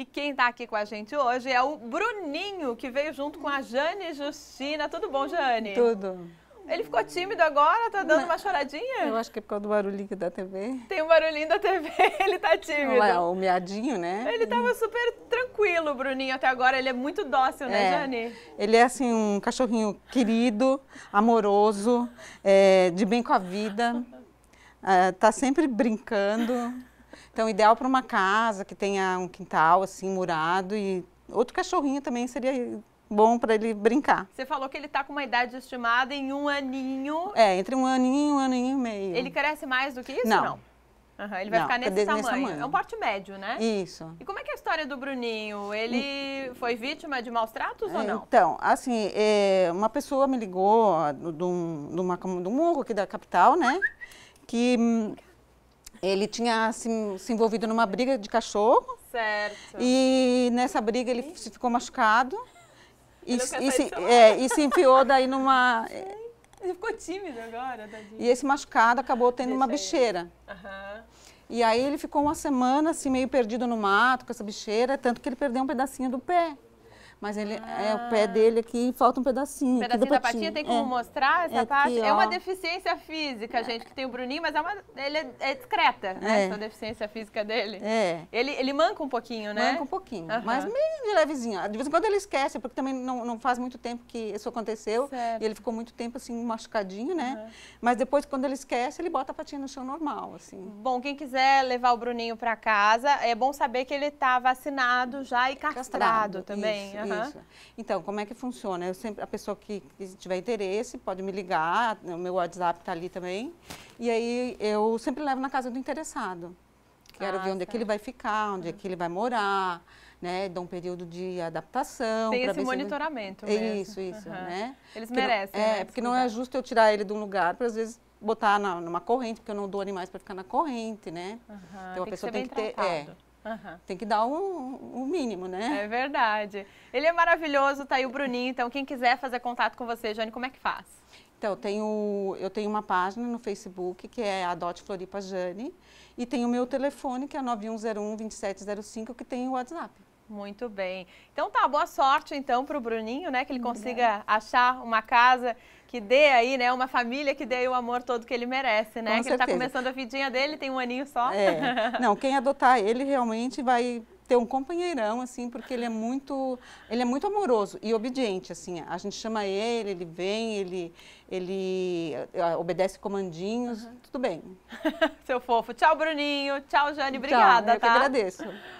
E quem está aqui com a gente hoje é o Bruninho, que veio junto com a Jane Justina. Tudo bom, Jane? Tudo. Ele ficou tímido agora? Tá dando Não. uma choradinha? Eu acho que é por causa do barulhinho da TV. Tem um barulhinho da TV, ele tá tímido. Lá, o é miadinho, né? Ele tava super tranquilo, Bruninho, até agora. Ele é muito dócil, né, é. Jane? Ele é, assim, um cachorrinho querido, amoroso, é, de bem com a vida. É, tá sempre brincando. Então, ideal para uma casa que tenha um quintal assim murado e outro cachorrinho também seria bom para ele brincar. Você falou que ele está com uma idade estimada em um aninho. É, entre um aninho e um aninho e meio. Ele cresce mais do que isso? Não. não? Uhum, ele vai não, ficar nesse tamanho. nesse tamanho. É um porte médio, né? Isso. E como é que é a história do Bruninho? Ele hum. foi vítima de maus tratos é, ou não? Então, assim, é, uma pessoa me ligou ah, de, um, de, uma, de um morro aqui da capital, né? Que hum, ele tinha se, se envolvido numa briga de cachorro. Certo. E nessa briga ele se ficou machucado. E, e, se, é, e se enfiou daí numa. Ele ficou tímido agora, tadinho. E esse machucado acabou tendo Deixa uma bicheira. Uhum. E aí ele ficou uma semana assim meio perdido no mato com essa bicheira, tanto que ele perdeu um pedacinho do pé. Mas ele ah. é o ah. pé dele aqui falta um pedacinho. Um pedacinho da, patinha, tem como é. mostrar essa é parte? Aqui, é uma deficiência física, é. gente, que tem o Bruninho, mas é uma, ele é, é discreta, né? É. Essa deficiência física dele. É. Ele, ele manca um pouquinho, né? Manca um pouquinho, mas meio de levezinho. De vez em quando ele esquece, porque também não, não faz muito tempo que isso aconteceu. Certo. E ele ficou muito tempo assim, machucadinho, né? Mas depois, quando ele esquece, ele bota a patinha no chão normal, assim. Bom, quem quiser levar o Bruninho para casa, é bom saber que ele tá vacinado já e castrado, castrado também. Isso, Uhum. Isso. Então, como é que funciona? Eu sempre, a pessoa que, que tiver interesse pode me ligar, o meu WhatsApp está ali também. E aí eu sempre levo na casa do interessado. Quero ah, ver onde é que ele vai ficar, onde é que ele vai morar, né? Dá um período de adaptação. Tem esse monitoramento ele... É mesmo. Isso, isso, uhum. né? Eles é, né, é, porque merecem. Não, é, né, porque não lugar. é justo eu tirar ele de um lugar para, às vezes, botar na, numa corrente, porque eu não dou animais para ficar na corrente, né? Uhum. Então, tem a pessoa tem que ter... Tratado. É, Uhum. Tem que dar o um, um, mínimo, né? É verdade. Ele é maravilhoso, tá aí o Bruninho. Então, quem quiser fazer contato com você, Jane, como é que faz? Então, eu tenho, eu tenho uma página no Facebook, que é Adote Floripa Jane, e tem o meu telefone, que é 9101-2705, que tem o WhatsApp. Muito bem. Então tá, boa sorte então para o Bruninho, né? Que ele consiga achar uma casa que dê aí, né? Uma família que dê o amor todo que ele merece, né? Com que certeza. ele tá começando a vidinha dele, tem um aninho só. É. Não, quem adotar ele realmente vai ter um companheirão assim, porque ele é muito, ele é muito amoroso e obediente assim. A gente chama ele, ele vem, ele ele eh, obedece comandinhos, uhum. tudo bem. Seu fofo. Tchau, Bruninho. Tchau, Jane. Obrigada, Tchau, eu tá? que agradeço.